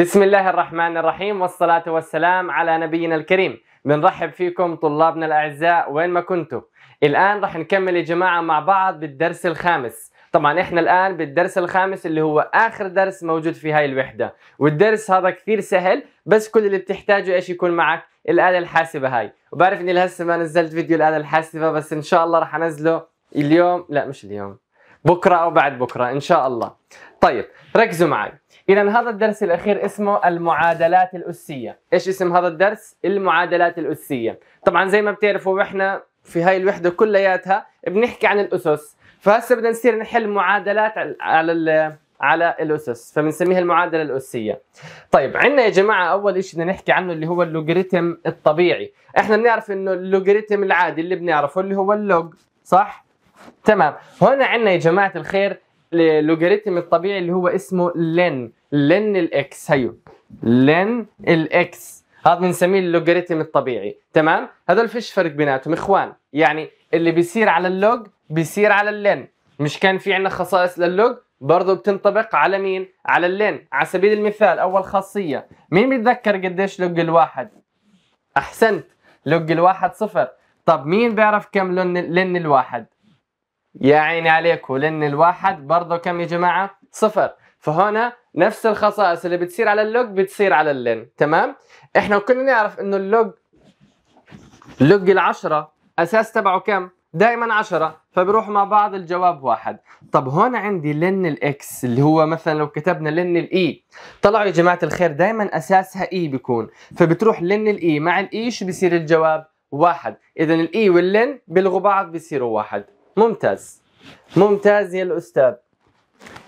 بسم الله الرحمن الرحيم والصلاة والسلام على نبينا الكريم بنرحب فيكم طلابنا الأعزاء وين ما كنتوا الآن رح نكمل يا جماعة مع بعض بالدرس الخامس طبعا احنا الآن بالدرس الخامس اللي هو آخر درس موجود في هاي الوحدة والدرس هذا كثير سهل بس كل اللي بتحتاجه ايش يكون معك الآلة الحاسبة هاي وبعرف اني لهسه ما نزلت فيديو الآلة الحاسبة بس ان شاء الله رح انزله اليوم لا مش اليوم بكرة او بعد بكرة ان شاء الله طيب ركزوا معي اذا هذا الدرس الاخير اسمه المعادلات الاسيه ايش اسم هذا الدرس المعادلات الاسيه طبعا زي ما بتعرفوا احنا في هاي الوحده كلياتها بنحكي عن الاسس فهسه بدنا نصير نحل معادلات على ال على الاسس فبنسميها المعادله الاسيه طيب عندنا يا جماعه اول شيء بدنا نحكي عنه اللي هو اللوغاريتم الطبيعي احنا بنعرف انه اللوغاريتم العادي اللي بنعرفه اللي هو اللوج صح تمام هنا عندنا يا جماعه الخير اللوغاريتم الطبيعي اللي هو اسمه لين لن الاكس هيو لن الاكس هذا بنسميه اللوغاريتم الطبيعي تمام هذا الفش فرق بيناتهم اخوان يعني اللي بيصير على اللوج بيصير على اللن مش كان في عندنا خصائص لللوج برضه بتنطبق على مين على اللن على سبيل المثال اول خاصيه مين بيتذكر قديش لوج الواحد احسنت لوج الواحد صفر طب مين بيعرف كم لن لن الواحد يا عيني عليكم لن الواحد برضه كم يا جماعه صفر فهنا نفس الخصائص اللي بتصير على اللوج بتصير على اللين تمام احنا كنا نعرف انه اللوج لوج العشرة اساس تبعه كم دائما عشرة فبروح مع بعض الجواب واحد طب هون عندي لن الاكس اللي هو مثلا لو كتبنا لن الاي e. طلعوا يا جماعة الخير دائما اساسها اي e بيكون فبتروح لن الاي e مع الاي شو بصير الجواب واحد اذا الاي واللن بيلغوا بعض بيصيروا واحد ممتاز ممتاز يا الاستاذ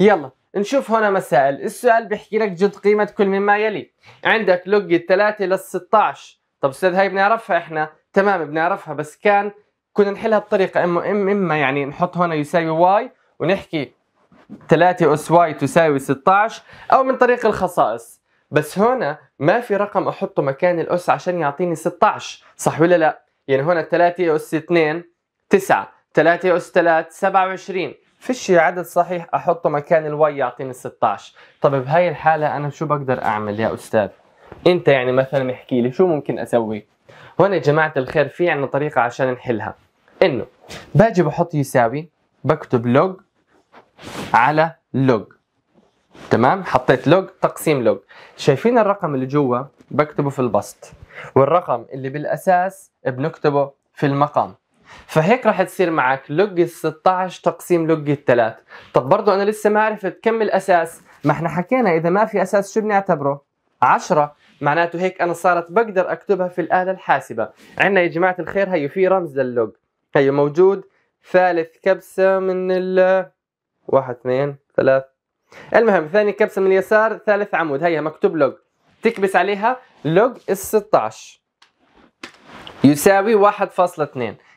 يلا نشوف هنا مسائل السؤال بيحكي لك جد قيمة كل مما يلي عندك لوج 3 لل 16 طب استاذ هاي بنعرفها احنا تمام بنعرفها بس كان كنا نحلها بطريقة اما اما يعني نحط هنا يساوي واي ونحكي 3 اس واي تساوي 16 او من طريق الخصائص بس هنا ما في رقم احطه مكان الاس عشان يعطيني 16 صح ولا لا يعني هنا 3 اس 2 9 3 اس 3 27 فيش عدد صحيح احطه مكان الواي يعطيني 16 طب بهاي الحاله انا شو بقدر اعمل يا استاذ انت يعني مثلا احكي لي شو ممكن اسوي هون يا جماعه الخير في عندنا طريقه عشان نحلها انه باجي بحط يساوي بكتب لوج على لوج تمام حطيت لوج تقسيم لوج شايفين الرقم اللي جوا بكتبه في البسط والرقم اللي بالاساس بنكتبه في المقام فهيك راح تصير معك لوج ال 16 تقسيم لوج ال 3 طب برضه انا لسه ما عرفت كم الاساس ما احنا حكينا اذا ما في اساس شو بنعتبره 10 معناته هيك انا صارت بقدر اكتبها في الاله الحاسبه عندنا يا جماعه الخير هي في رمز للوج هي موجود ثالث كبسه من ال 1 2 3 المهم ثاني كبسه من اليسار ثالث عمود هي مكتوب لوج تكبس عليها لوج ال 16 يساوي 1.2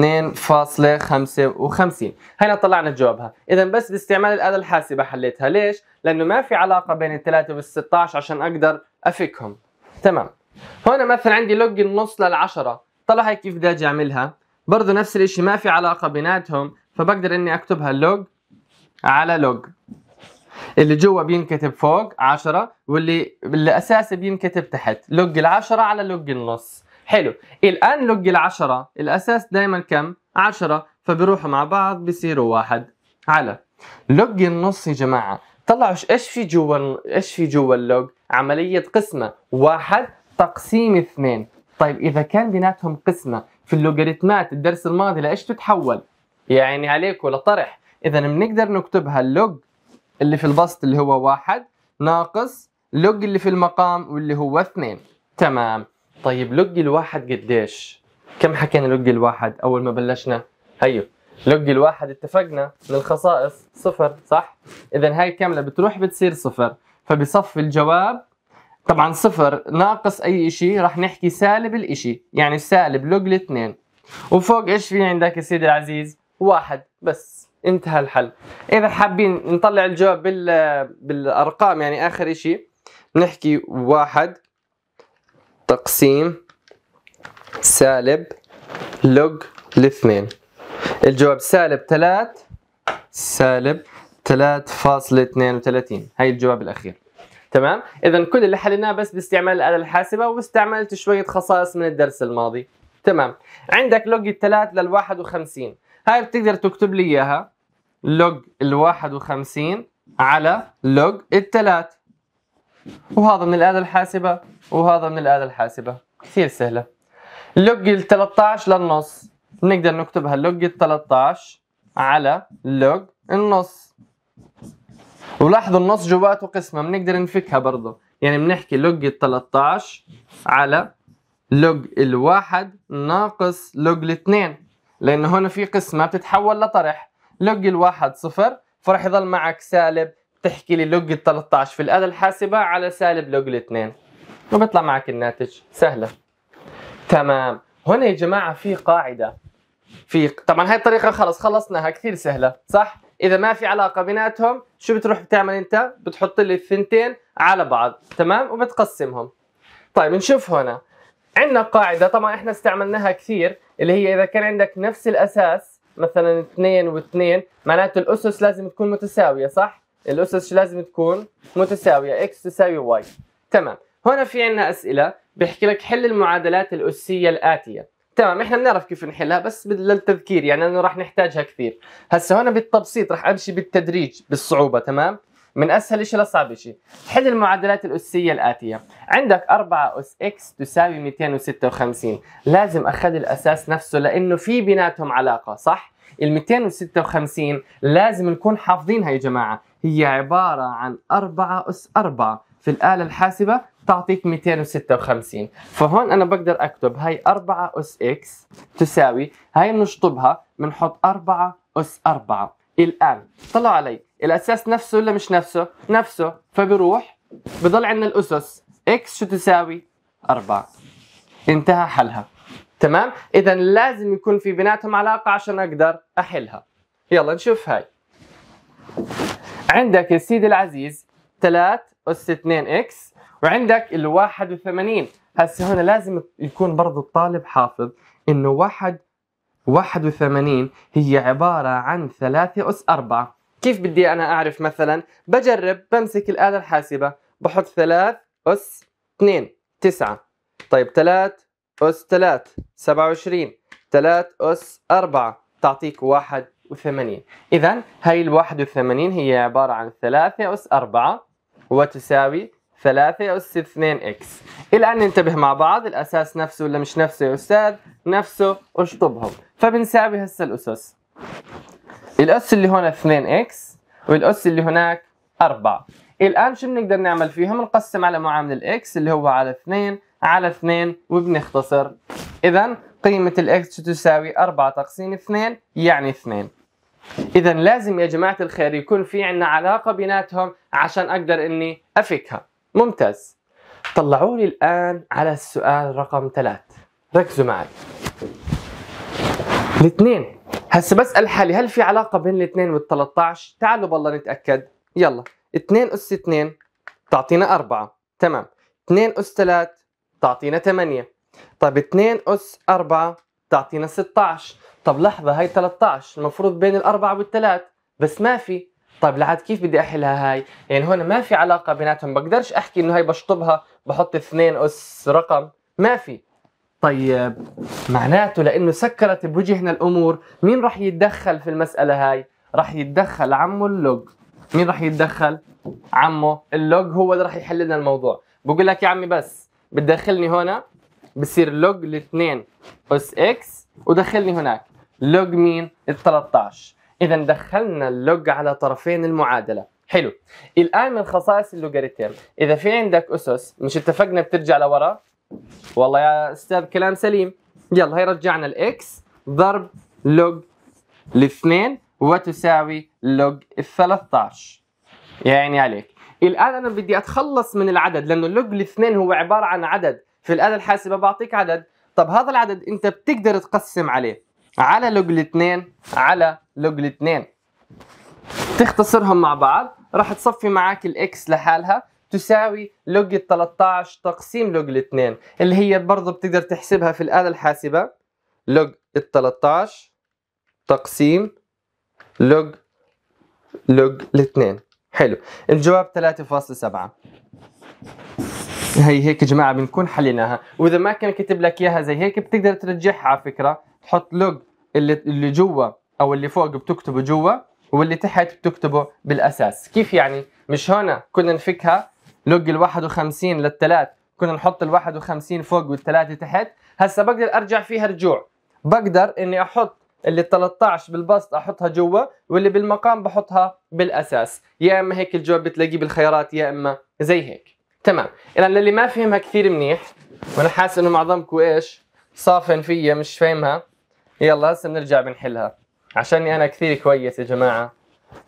2.55 هنا طلعنا جوابها اذا بس باستعمال الاله الحاسبه حليتها ليش لانه ما في علاقه بين ال3 وال16 عشان اقدر افكهم تمام هنا مثلا عندي لوج النص للعشرة طلع هي كيف بدي اجي اعملها برضه نفس الشيء ما في علاقه بيناتهم فبقدر اني اكتبها لوج على لوج اللي جوا بينكتب فوق 10 واللي الاساسي بينكتب تحت لوج ال10 على لوج النص حلو الآن لوج العشرة الأساس دايما كم؟ عشرة فبيروحوا مع بعض بصيروا واحد على لوج النص يا جماعة طلعوا ايش في جوا ايش في جوا اللوج؟ عملية قسمة واحد تقسيم اثنين طيب إذا كان بيناتهم قسمة في اللوغاريتمات الدرس الماضي لإيش تتحول؟ يعني عليكم لطرح إذا بنقدر نكتبها اللوج اللي في البسط اللي هو واحد ناقص لوج اللي في المقام واللي هو اثنين تمام طيب لوج الواحد قديش؟ كم حكينا لوج الواحد اول ما بلشنا؟ هيو أيوه، لوج الواحد اتفقنا من الخصائص صفر صح؟ اذا هاي كامله بتروح بتصير صفر فبصف الجواب طبعا صفر ناقص اي شيء رح نحكي سالب الاشي يعني سالب لوج الاثنين وفوق ايش في عندك يا سيدي العزيز؟ واحد بس انتهى الحل اذا حابين نطلع الجواب بال بالارقام يعني اخر شيء نحكي واحد تقسيم سالب لوج الاثنين الجواب سالب 3 سالب 3.32 هاي الجواب الاخير تمام اذا كل اللي حليناه بس باستعمال الاله الحاسبه واستعملت شويه خصائص من الدرس الماضي تمام عندك لوج الثلاث لل 51 هاي بتقدر تكتب لي اياها لوج ال 51 على لوج الثلاث وهذا من الآلة الحاسبة وهذا من الآلة الحاسبة كثير سهلة لوج ال 13 للنص نقدر نكتبها لوج ال 13 على لوج النص ولاحظوا النص جواته قسمة بنقدر نفكها برضه يعني بنحكي لوج ال 13 على لوج الواحد ناقص لوج الاثنين لأنه هون في قسمة بتتحول لطرح لوج الواحد صفر فراح يضل معك سالب تحكي لي لوج ال 13 في الآلة الحاسبة على سالب لوج الاثنين وبيطلع معك الناتج سهلة تمام هنا يا جماعة في قاعدة في طبعا هاي الطريقة خلص خلصناها كثير سهلة صح؟ إذا ما في علاقة بيناتهم شو بتروح بتعمل أنت؟ بتحط لي الثنتين على بعض تمام؟ وبتقسمهم طيب نشوف هنا عندنا قاعدة طبعا احنا استعملناها كثير اللي هي إذا كان عندك نفس الأساس مثلا اثنين واثنين معناته الأسس لازم تكون متساوية صح؟ الاسس شو لازم تكون متساويه اكس تساوي واي تمام هنا في عندنا اسئله بيحكي لك حل المعادلات الاسيه الاتيه تمام احنا بنعرف كيف نحلها بس للتذكير يعني انه راح نحتاجها كثير هسه هنا بالتبسيط راح امشي بالتدريج بالصعوبه تمام من اسهل شيء لاصعب شيء حل المعادلات الاسيه الاتيه عندك 4 اس اكس تساوي 256 لازم اخذ الاساس نفسه لانه في بيناتهم علاقه صح ال 256 لازم نكون حافظينها يا جماعه هي عباره عن 4 اس 4 في الآلة الحاسبة تعطيك 256 فهون أنا بقدر أكتب هاي 4 أس إكس تساوي هاي بنشطبها بنحط 4 أس 4 الآن طلع علي الأساس نفسه ولا مش نفسه؟ نفسه فبروح بضل عندنا الأسس إكس شو تساوي؟ 4 انتهى حلها تمام اذا لازم يكون في بيناتهم علاقه عشان اقدر احلها يلا نشوف هاي عندك يا سيدي العزيز 3 اس 2 اكس وعندك ال 81 هسه هنا لازم يكون برضو الطالب حافظ انه واحد 81 هي عبارة عن 3 أس 4 كيف بدي أنا أعرف مثلا بجرب بمسك الآلة الحاسبة بحط 3 أس 2 9 طيب 3 أس 3 27 3 أس 4 تعطيك 81 إذا هاي ال 81 هي عبارة عن 3 أس 4 وتساوي 3 أس 2 إكس الآن ننتبه مع بعض الأساس نفسه ولا مش نفسه يا أستاذ نفسه اشطبهم فبنساوي هسه الأسس الأس اللي هون 2 إكس والأس اللي هناك 4 الآن شو بنقدر نعمل فيهم نقسم على معامل الإكس اللي هو على 2 على 2 وبنختصر إذا قيمة الإكس تساوي 4 تقسيم 2 يعني 2 إذا لازم يا جماعة الخير يكون في عندنا علاقة بيناتهم عشان أقدر إني أفكها ممتاز طلعوا لي الآن على السؤال رقم 3 ركزوا معي الاثنين هسه بسأل حالي هل في علاقة بين الاثنين وال13 تعالوا بالله نتأكد يلا 2 أس 2 تعطينا 4 تمام 2 أس 3 تعطينا 8 طب 2 أس 4 تعطينا 16 طب لحظة هاي 13 المفروض بين الأربعة والثلاث بس ما في طيب لعاد كيف بدي احلها هاي؟ يعني هون ما في علاقه بيناتهم، بقدرش احكي انه هاي بشطبها بحط اثنين اس رقم، ما في. طيب معناته لانه سكرت بوجهنا الامور، مين راح يتدخل في المساله هاي؟ راح يتدخل عمه اللوج. مين راح يتدخل؟ عمه اللوج هو اللي راح يحل لنا الموضوع، بقول لك يا عمي بس بتدخلني هنا بصير لوج الاثنين اس اكس ودخلني هناك لوج مين؟ ال 13 اذا دخلنا اللوج على طرفين المعادله حلو الان من خصائص اللوغاريتم اذا في عندك اسس مش اتفقنا بترجع لورا والله يا استاذ كلام سليم يلا هي رجعنا الاكس ضرب لوج الاثنين وتساوي لوج ال 13 يا عيني عليك الان انا بدي اتخلص من العدد لانه لوج الاثنين هو عباره عن عدد في الاله الحاسبه بعطيك عدد طب هذا العدد انت بتقدر تقسم عليه على لوج الاثنين على لوج الاثنين تختصرهم مع بعض راح تصفي معك الاكس لحالها تساوي لوج ال 13 تقسيم لوج الاثنين اللي هي برضه بتقدر تحسبها في الاله الحاسبه لوج ال 13 تقسيم لوج لوج الاثنين حلو الجواب 3.7 هي هيك يا جماعه بنكون حليناها واذا ما كان كاتب لك اياها زي هيك بتقدر ترجعها على فكره تحط لوج اللي اللي جوا او اللي فوق بتكتبه جوا واللي تحت بتكتبه بالاساس كيف يعني مش هنا كنا نفكها لوج ال51 للثلاث كنا نحط ال51 فوق والثلاثه تحت هسه بقدر ارجع فيها رجوع بقدر اني احط اللي 13 بالبسط احطها جوا واللي بالمقام بحطها بالاساس يا اما هيك الجواب بتلاقيه بالخيارات يا اما زي هيك تمام اذا للي ما فهمها كثير منيح وانا حاسس انه معظمكم ايش صافن فيا مش فاهمها يلا هسه بنرجع بنحلها عشاني انا كثير كويس يا جماعه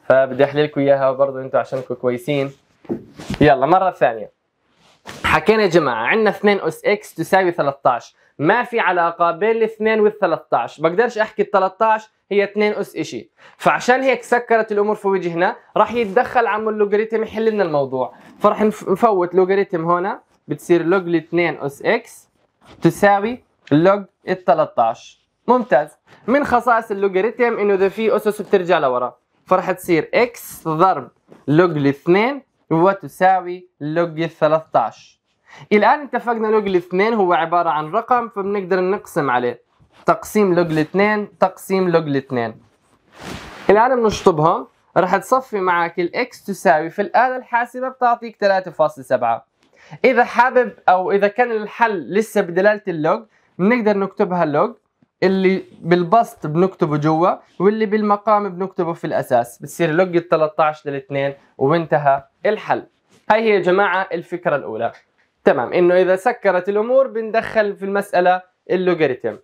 فبدي احل لكم اياها وبرضه انتم عشانكم كويسين يلا مره ثانيه حكينا يا جماعه عندنا 2 اس اكس تساوي 13 ما في علاقه بين الاثنين وال 13 بقدرش احكي ال 13 هي 2 اس شيء فعشان هيك سكرت الامور في وجهنا راح يتدخل عمو اللوغاريتم يحل لنا الموضوع فراح نفوت لوغاريتم هنا بتصير لوج ل 2 اس اكس تساوي لوج ال 13 ممتاز من خصائص اللوغاريتم انه اذا في اسس بترجع لورا فراح تصير اكس ضرب لوج ل 2 وتساوي لوج ال 13 الان اتفقنا لوج الاثنين هو عباره عن رقم فبنقدر نقسم عليه تقسيم لوج الاثنين تقسيم لوج الاثنين الان بنشطبهم راح تصفي معك الاكس تساوي في الاله الحاسبه بتعطيك 3.7 اذا حابب او اذا كان الحل لسه بدلاله اللوج بنقدر نكتبها لوج اللي بالبسط بنكتبه جوا واللي بالمقام بنكتبه في الاساس بتصير لوج ال 13 لل 2 وانتهى الحل هاي هي يا جماعه الفكره الاولى تمام انه اذا سكرت الامور بندخل في المساله اللوغاريتم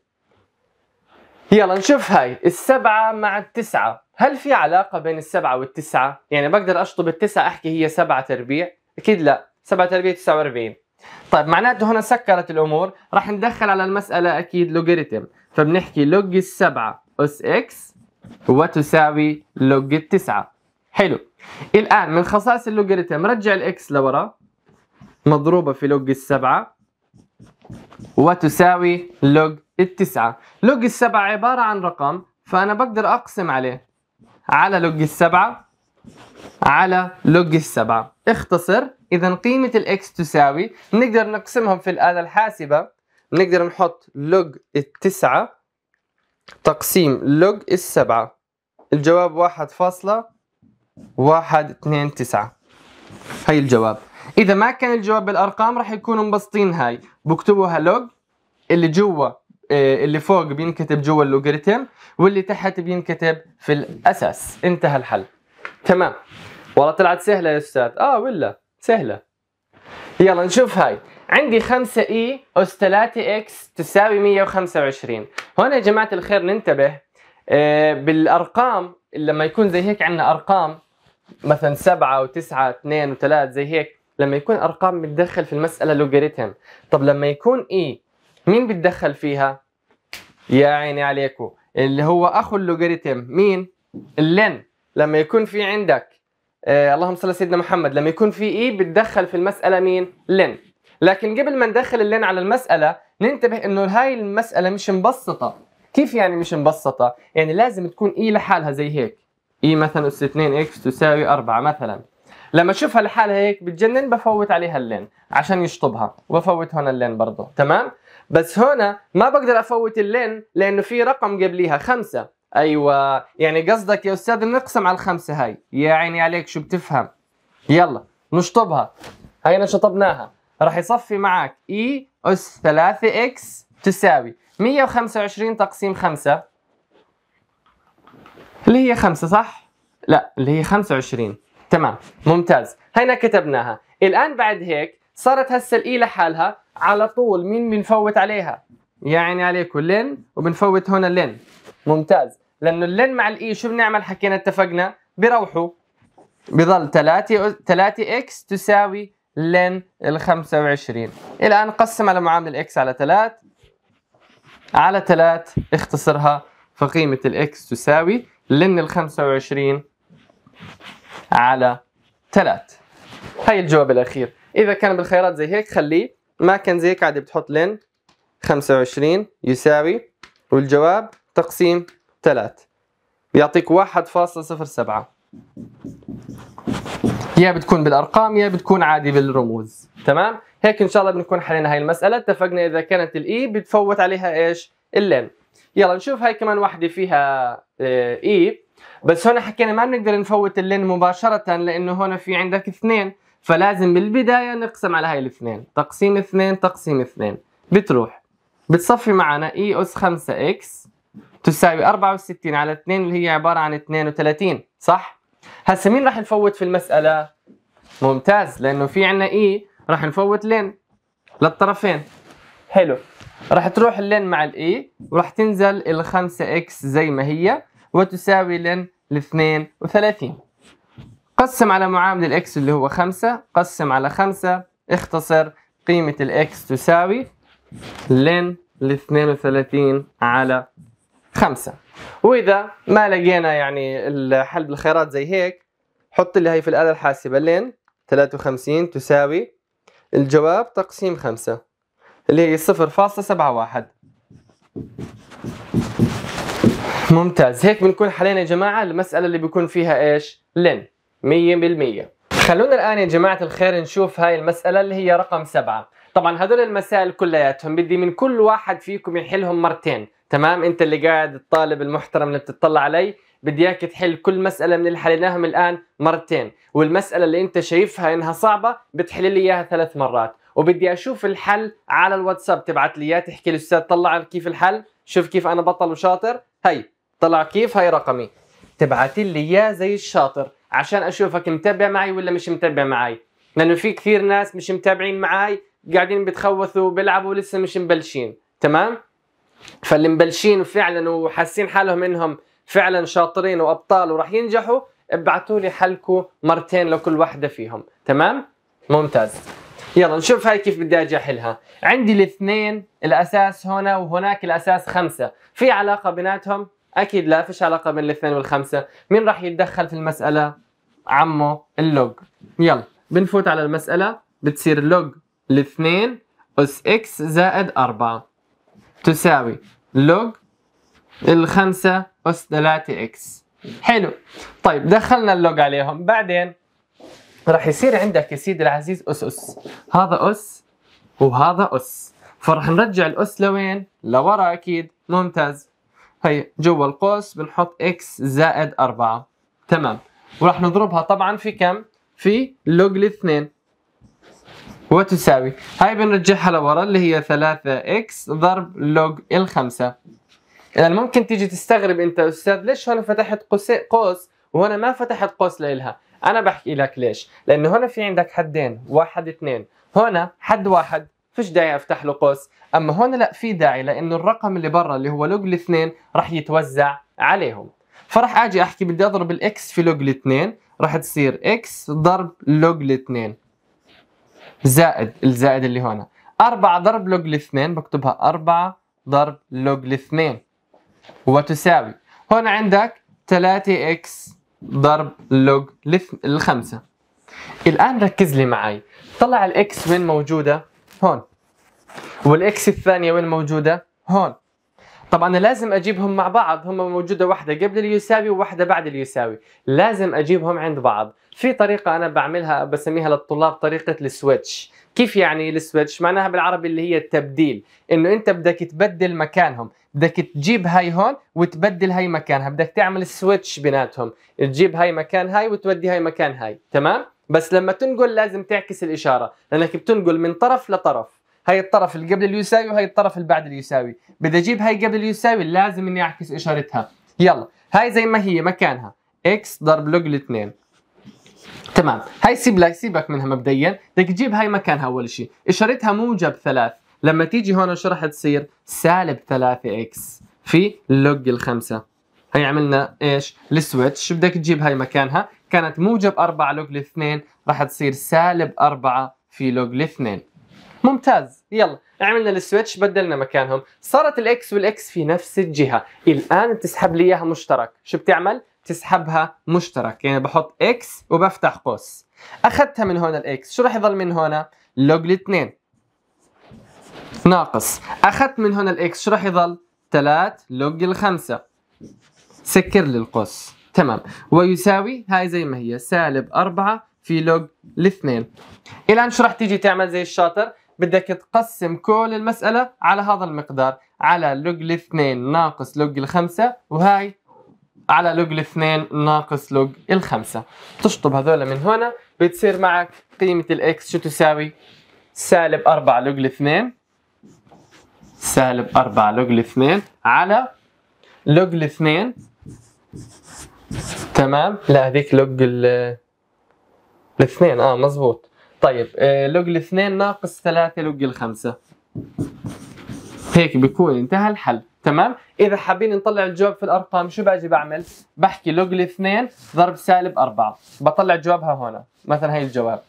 يلا نشوف هاي السبعة مع التسعة هل في علاقة بين السبعة والتسعة؟ يعني بقدر أشطب التسعة أحكي هي سبعة تربيع؟ أكيد لا سبعة تربيع تسعه واربعين طيب معناته هنا سكرت الأمور راح ندخل على المسألة أكيد لوغاريتم فبنحكي لوج السبعة أس إكس وتساوي لوج التسعة حلو الآن من خصائص اللوغاريتم رجع الإكس لورا مضروبة في لوج السبعة وتساوي لوج التسعة لوج السبعة عبارة عن رقم فأنا بقدر أقسم عليه على لوج السبعة على لوج السبعة اختصر إذا قيمة الإكس تساوي نقدر نقسمهم في الآلة الحاسبة نقدر نحط لوج التسعة تقسيم لوج السبعة الجواب واحد فاصلة واحد اثنين تسعة هاي الجواب اذا ما كان الجواب بالارقام راح يكونوا مبسطين هاي بكتبوها لوج اللي جوا آه، اللي فوق بينكتب جوا اللوغاريتم واللي تحت بينكتب في الاساس انتهى الحل تمام والله طلعت سهله يا استاذ اه ولا سهله يلا نشوف هاي عندي 5 اي e اس 3 اكس تساوي 125 هون يا جماعه الخير ننتبه آه، بالارقام لما يكون زي هيك عندنا ارقام مثلا 7 و9 2 و3 زي هيك لما يكون ارقام متدخل في المساله لوغاريتم طب لما يكون اي e، مين بتدخل فيها يا عيني عليكم اللي هو اخو اللوغاريتم مين اللن لما يكون في عندك آه اللهم صل على سيدنا محمد لما يكون في اي e بتدخل في المساله مين لن لكن قبل ما ندخل اللين على المسألة ننتبه انه هاي المسألة مش مبسطة كيف يعني مش مبسطة؟ يعني لازم تكون اي e لحالها زي هيك اي مثلا اس 2 اكس تساوي 4 مثلا لما اشوفها لحالها هيك بتجنن بفوت عليها اللين عشان يشطبها وبفوت هون اللين برضه تمام بس هنا ما بقدر افوت اللين لانه في رقم قبليها خمسة ايوه يعني قصدك يا استاذ نقسم على الخمسة هاي يا عيني عليك شو بتفهم يلا نشطبها هينا شطبناها راح يصفي معك اي e اس 3 اكس تساوي 125 تقسيم 5 اللي هي 5 صح؟ لا اللي هي 25 تمام ممتاز هينا كتبناها الآن بعد هيك صارت هسه الإي لحالها على طول مين بنفوت عليها يعني عليكم لن وبنفوت هنا لن ممتاز لأنه اللن مع الإي شو بنعمل حكينا اتفقنا بروحوا بضل 3 3 اكس تساوي لن ال 25 الآن قسم على معامل الاكس على 3 على 3 اختصرها فقيمة الاكس تساوي لن ال 25 على 3 هي الجواب الاخير اذا كان بالخيارات زي هيك خليه ما كان زي هيك عادي بتحط لين 25 يساوي والجواب تقسيم 3 بيعطيك 1.07 يا بتكون بالارقام يا بتكون عادي بالرموز تمام هيك ان شاء الله بنكون حلينا هاي المساله اتفقنا اذا كانت الاي e بتفوت عليها ايش اللين يلا نشوف هاي كمان واحده فيها اي آه، e. بس هون حكينا ما بنقدر نفوت اللين مباشرة لأنه هون في عندك اثنين فلازم بالبداية نقسم على هاي الاثنين تقسيم اثنين تقسيم اثنين بتروح بتصفي معنا اي e اس 5 اكس تساوي 64 على 2 اللي هي عبارة عن 32 صح؟ هسا مين راح نفوت في المسألة؟ ممتاز لأنه في عنا اي e راح نفوت لين للطرفين حلو راح تروح اللين مع الاي e وراح تنزل ال 5 اكس زي ما هي وتساوي لن لاثنين وثلاثين قسم على معامل الإكس اللي هو خمسة قسم على خمسة اختصر قيمة الإكس تساوي لن لاثنين وثلاثين على خمسة وإذا ما لقينا يعني الحل بالخيارات زي هيك حط اللي هي في الآلة الحاسبة لين 53 تساوي الجواب تقسيم خمسة اللي هي صفر فاصلة سبعة واحد ممتاز هيك بنكون حلينا يا جماعه المساله اللي بيكون فيها ايش لن 100% خلونا الان يا جماعه الخير نشوف هاي المساله اللي هي رقم سبعة طبعا هذول المسائل كلياتهم بدي من كل واحد فيكم يحلهم مرتين تمام انت اللي قاعد الطالب المحترم اللي بتطلع علي بدي اياك تحل كل مساله من اللي حليناهم الان مرتين والمساله اللي انت شايفها انها صعبه بتحل لي اياها ثلاث مرات وبدي اشوف الحل على الواتساب تبعت لي اياه تحكي لي استاذ طلع كيف الحل شوف كيف انا بطل وشاطر هي طلع كيف هاي رقمي تبعت لي اياه زي الشاطر عشان اشوفك متابع معي ولا مش متابع معي لانه في كثير ناس مش متابعين معي قاعدين بتخوثوا بيلعبوا لسه مش مبلشين تمام فاللي مبلشين فعلا وحاسين حالهم انهم فعلا شاطرين وابطال وراح ينجحوا ابعتوا لي حلكوا مرتين لكل واحده فيهم تمام ممتاز يلا نشوف هاي كيف بدي اجي احلها عندي الاثنين الاساس هنا وهناك الاساس خمسة في علاقه بيناتهم اكيد لا فيش علاقه بين الاثنين والخمسه مين راح يتدخل في المساله عمه اللوج يلا بنفوت على المساله بتصير لوج الاثنين اس اكس زائد أربعة تساوي لوج الخمسة أس 3 إكس حلو طيب دخلنا اللوج عليهم بعدين راح يصير عندك يا سيدي العزيز أس أس هذا أس وهذا أس فرح نرجع الأس لوين؟ لورا أكيد ممتاز هي جوا القوس بنحط اكس زائد 4 تمام وراح نضربها طبعا في كم؟ في لوج الاثنين وتساوي هاي بنرجعها لورا اللي هي 3 اكس ضرب لوج الخمسة اذا ممكن تيجي تستغرب انت استاذ ليش هون فتحت قوس قوس وهنا ما فتحت قوس لإلها انا بحكي لك ليش لانه هنا في عندك حدين واحد اثنين هنا حد واحد فيش داعي افتح له قوس اما هون لا في داعي لانه الرقم اللي برا اللي هو لوج الاثنين راح يتوزع عليهم فراح اجي احكي بدي اضرب الاكس في لوج الاثنين راح تصير اكس ضرب لوج الاثنين زائد الزائد اللي هون 4 ضرب لوج الاثنين بكتبها 4 ضرب لوج الاثنين وتساوي هون عندك 3 اكس ضرب لوج الخمسة الآن ركز لي معي طلع الاكس وين موجودة هون والاكس الثانية وين موجودة؟ هون طبعا انا لازم اجيبهم مع بعض هم موجوده واحده قبل اليساوي وواحده بعد اليساوي لازم اجيبهم عند بعض في طريقه انا بعملها بسميها للطلاب طريقه السويتش كيف يعني السويتش معناها بالعربي اللي هي التبديل انه انت بدك تبدل مكانهم بدك تجيب هاي هون وتبدل هاي مكانها بدك تعمل سويتش بيناتهم تجيب هاي مكان هاي وتودي هاي مكان هاي تمام بس لما تنقل لازم تعكس الاشاره لانك بتنقل من طرف لطرف هاي الطرف اللي قبل اليساوي وهي الطرف اللي بعد اليساوي بدي اجيب هاي قبل اليساوي لازم اني اعكس اشارتها يلا هاي زي ما هي مكانها اكس ضرب لوج الاثنين تمام هاي سيب لا سيبك منها مبدئيا بدك تجيب هاي مكانها اول شيء اشارتها موجب ثلاث لما تيجي هون شو راح تصير سالب ثلاثة اكس في لوج الخمسة هي عملنا ايش السويتش بدك تجيب هاي مكانها كانت موجب 4 لوج 2 راح تصير سالب 4 في لوج 2 ممتاز يلا عملنا السويتش بدلنا مكانهم صارت الاكس والاكس في نفس الجهه الان بتسحب لي اياها مشترك شو بتعمل تسحبها مشترك يعني بحط اكس وبفتح قوس اخذتها من هون الاكس شو راح يضل من هون لوج الاثنين ناقص اخذت من هون الاكس شو راح يضل 3 لوج الخمسة سكر لي القوس تمام ويساوي هاي زي ما هي سالب 4 في لوج الاثنين الان شو راح تيجي تعمل زي الشاطر بدك تقسم كل المسألة على هذا المقدار على لوج الاثنين ناقص لوج الخمسة وهاي على لوج الاثنين ناقص لوج الخمسة تشطب هذول من هنا بتصير معك قيمة الاكس شو تساوي سالب 4 لوج الاثنين سالب 4 لوج الاثنين على لوج الاثنين تمام لا هذيك لوج الاثنين اه مزبوط طيب آه، لوج الاثنين ناقص ثلاثة لوج الخمسة هيك بيكون انتهى الحل تمام اذا حابين نطلع الجواب في الارقام شو باجي بعمل بحكي لوج الاثنين ضرب سالب أربعة بطلع جوابها هنا مثلا هي الجواب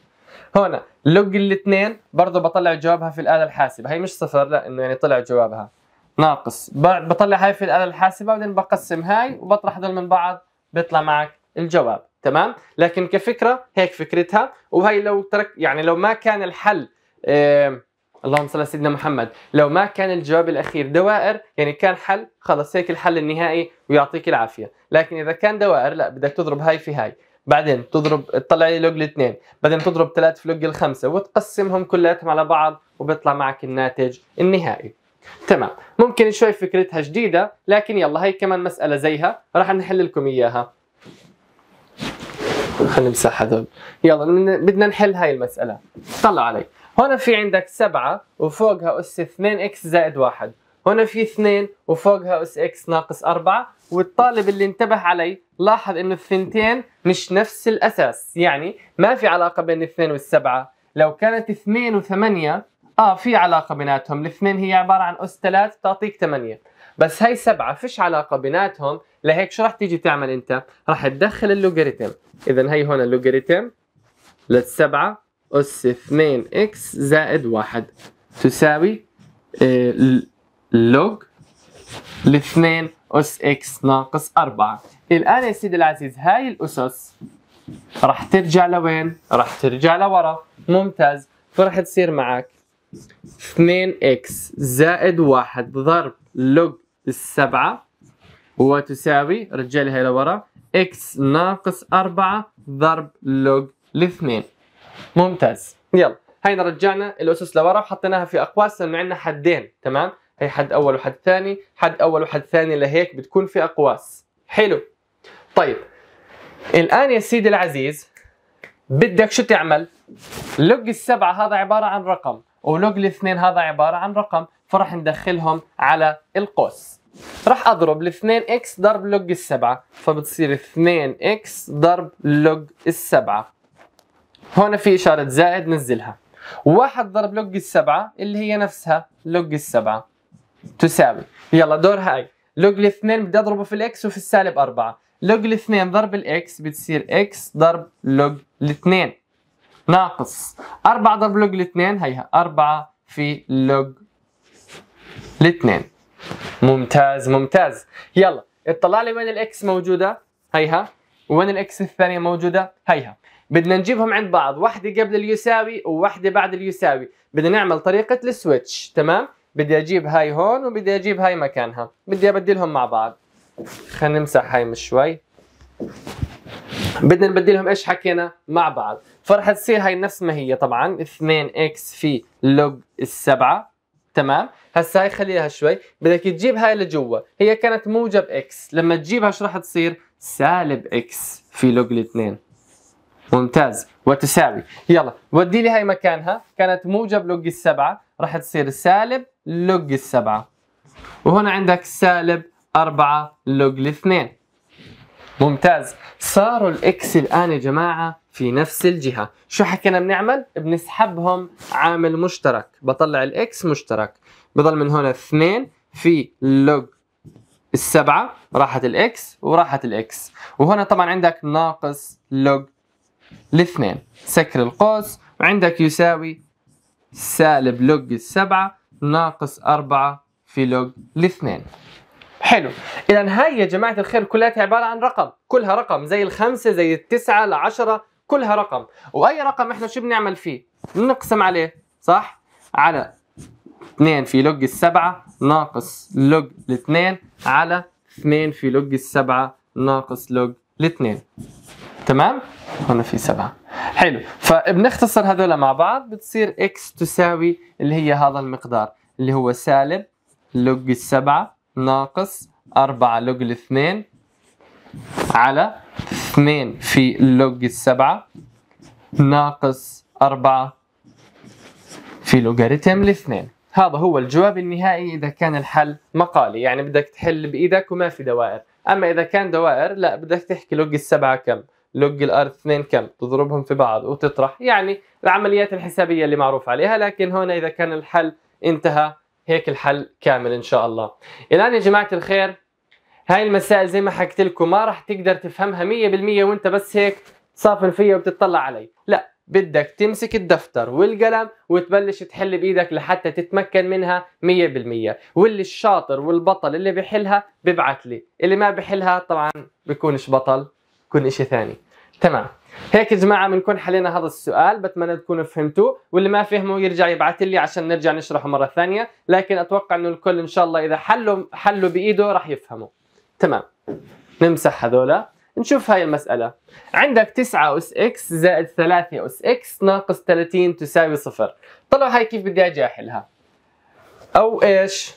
هنا لوج الاثنين برضه بطلع جوابها في الاله الحاسبه هي مش صفر لا انه يعني طلع جوابها ناقص بطلع هاي في الاله الحاسبه بعدين بقسم هاي وبطرح دول من بعض بيطلع معك الجواب تمام لكن كفكره هيك فكرتها وهي لو ترك يعني لو ما كان الحل إيه اللهم صل على سيدنا محمد لو ما كان الجواب الاخير دوائر يعني كان حل خلص هيك الحل النهائي ويعطيك العافيه لكن اذا كان دوائر لا بدك تضرب هاي في هاي بعدين تضرب تطلع لي لوج الاثنين بعدين تضرب ثلاث في لوج الخمسه وتقسمهم كلياتهم على بعض وبيطلع معك الناتج النهائي تمام ممكن شوي فكرتها جديده لكن يلا هي كمان مساله زيها راح نحل لكم اياها خلينا نمسح هذول يلا بدنا نحل هاي المساله طلع علي هنا في عندك سبعة وفوقها أس 2 إكس زائد واحد هنا في اثنين وفوقها أس إكس ناقص أربعة والطالب اللي انتبه علي لاحظ إنه الثنتين مش نفس الأساس يعني ما في علاقة بين الاثنين والسبعة لو كانت اثنين وثمانية اه في علاقه بيناتهم الاثنين هي عباره عن اس 3 تعطيك 8 بس هي 7 فيش علاقه بيناتهم لهيك شو راح تيجي تعمل انت راح تدخل اللوغاريتم اذا هي هون اللوغاريتم للسبعة أس 2 إكس زائد 1 تساوي آه، لوج الاثنين أس إكس ناقص 4 الآن يا سيدي العزيز هاي الأسس رح ترجع لوين؟ رح ترجع لورا ممتاز فرح تصير معك 2 اكس زائد واحد ضرب لوج السبعة وتساوي رجع لها لورا اكس ناقص أربعة ضرب لوج الاثنين ممتاز يلا هينا رجعنا الأسس لورا وحطيناها في أقواس لأنه عندنا حدين تمام هي حد أول وحد ثاني حد أول وحد ثاني لهيك بتكون في أقواس حلو طيب الآن يا سيدي العزيز بدك شو تعمل لوج السبعة هذا عبارة عن رقم ولوج الاثنين هذا عبارة عن رقم فرح ندخلهم على القوس راح اضرب ال 2 اكس ضرب لوج السبعة فبتصير 2 اكس ضرب لوج السبعة هون في اشارة زائد نزلها واحد ضرب لوج السبعة اللي هي نفسها لوج السبعة تساوي يلا دور هاي لوج الاثنين بدي اضربه في الاكس وفي السالب أربعة لوج الاثنين ضرب الاكس بتصير اكس ضرب لوج الاثنين ناقص 4 ضرب لوج الاثنين هيها 4 في لوج الاثنين ممتاز ممتاز يلا اطلع لي وين الاكس موجوده هيها وين الاكس الثانيه موجوده هيها بدنا نجيبهم عند بعض واحده قبل اليساوي وواحده بعد اليساوي بدنا نعمل طريقه السويتش تمام بدي اجيب هاي هون وبدي اجيب هاي مكانها بدي ابدلهم مع بعض خلينا نمسح هاي من شوي بدنا نبدلهم ايش حكينا مع بعض فرح تصير هاي نفس ما هي طبعا 2 اكس في لوج السبعة تمام هسا هاي خليها شوي بدك تجيب هاي لجوا هي كانت موجب اكس لما تجيبها شو راح تصير سالب اكس في لوج الاثنين ممتاز وتساوي يلا ودي لي هاي مكانها كانت موجب لوج السبعة راح تصير سالب لوج السبعة وهنا عندك سالب أربعة لوج الاثنين ممتاز صاروا الاكس الان يا جماعه في نفس الجهه شو حكينا بنعمل بنسحبهم عامل مشترك بطلع الاكس مشترك بضل من هنا اثنين في لوج السبعة راحت الاكس وراحت الاكس وهنا طبعا عندك ناقص لوج الاثنين سكر القوس وعندك يساوي سالب لوج السبعة ناقص أربعة في لوج الاثنين حلو اذا هاي يا جماعه الخير كلها عباره عن رقم كلها رقم زي الخمسه زي التسعه لعشرة كلها رقم واي رقم احنا شو بنعمل فيه بنقسم عليه صح على 2 في لوج السبعة ناقص لوج الاثنين على 2 في لوج السبعة ناقص لوج الاثنين تمام هنا في سبعة حلو فبنختصر هذول مع بعض بتصير اكس تساوي اللي هي هذا المقدار اللي هو سالب لوج السبعة ناقص 4 لوج الاثنين على 2 في لوج السبعة ناقص 4 في لوغاريتم الاثنين هذا هو الجواب النهائي إذا كان الحل مقالي يعني بدك تحل بإيدك وما في دوائر أما إذا كان دوائر لا بدك تحكي لوج السبعة كم لوج الار اثنين كم تضربهم في بعض وتطرح يعني العمليات الحسابية اللي معروف عليها لكن هنا إذا كان الحل انتهى هيك الحل كامل ان شاء الله الان يا جماعه الخير هاي المسائل زي ما حكيت لكم ما راح تقدر تفهمها 100% وانت بس هيك صافن فيا وبتطلع علي لا بدك تمسك الدفتر والقلم وتبلش تحل بايدك لحتى تتمكن منها 100% واللي الشاطر والبطل اللي بيحلها ببعث لي اللي ما بيحلها طبعا بيكونش بطل بيكون اشي ثاني تمام هيك يا جماعه بنكون حلينا هذا السؤال بتمنى تكونوا فهمتوه واللي ما فهمه يرجع يبعث لي عشان نرجع نشرحه مره ثانيه لكن اتوقع انه الكل ان شاء الله اذا حلوا حلوا بايده راح يفهموا تمام نمسح هذولا نشوف هاي المسألة عندك 9 أس إكس زائد 3 أس إكس ناقص 30 تساوي صفر طلعوا هاي كيف بدي أجي أحلها أو إيش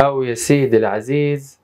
أو يا سيدي العزيز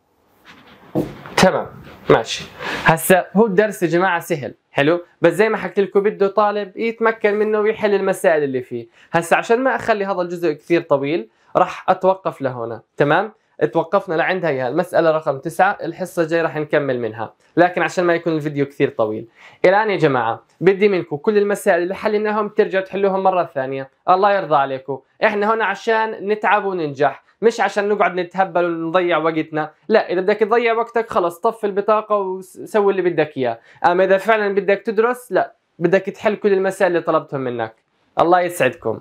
تمام ماشي هسا هو الدرس يا جماعه سهل حلو بس زي ما حكيت لكم بده طالب يتمكن منه ويحل المسائل اللي فيه هسا عشان ما اخلي هذا الجزء كثير طويل راح اتوقف لهنا تمام توقفنا لعند هي المسألة رقم تسعة الحصة الجاية راح نكمل منها لكن عشان ما يكون الفيديو كثير طويل الآن يا جماعة بدي منكم كل المسائل اللي حليناهم ترجعوا تحلوهم مرة ثانية الله يرضى عليكم احنا هنا عشان نتعب وننجح مش عشان نقعد نتهبل ونضيع وقتنا لا اذا بدك تضيع وقتك خلص طفي البطاقه وسوي اللي بدك اياه اما اذا فعلا بدك تدرس لا بدك تحل كل المسائل اللي طلبتهم منك الله يسعدكم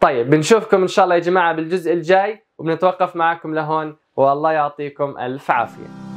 طيب بنشوفكم ان شاء الله يا جماعه بالجزء الجاي وبنتوقف معكم لهون والله يعطيكم الف عافيه